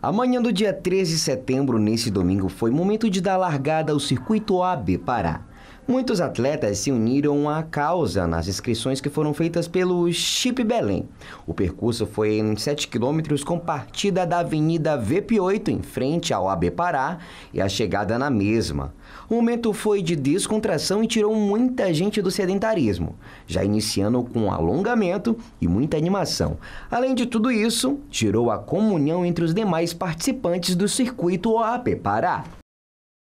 Amanhã do dia 13 de setembro, nesse domingo, foi momento de dar largada ao Circuito AB Pará. Muitos atletas se uniram à causa nas inscrições que foram feitas pelo Chip Belém. O percurso foi em 7 quilômetros com partida da Avenida VP8 em frente ao AB Pará e a chegada na mesma. O momento foi de descontração e tirou muita gente do sedentarismo, já iniciando com alongamento e muita animação. Além de tudo isso, tirou a comunhão entre os demais participantes do circuito OAP Pará.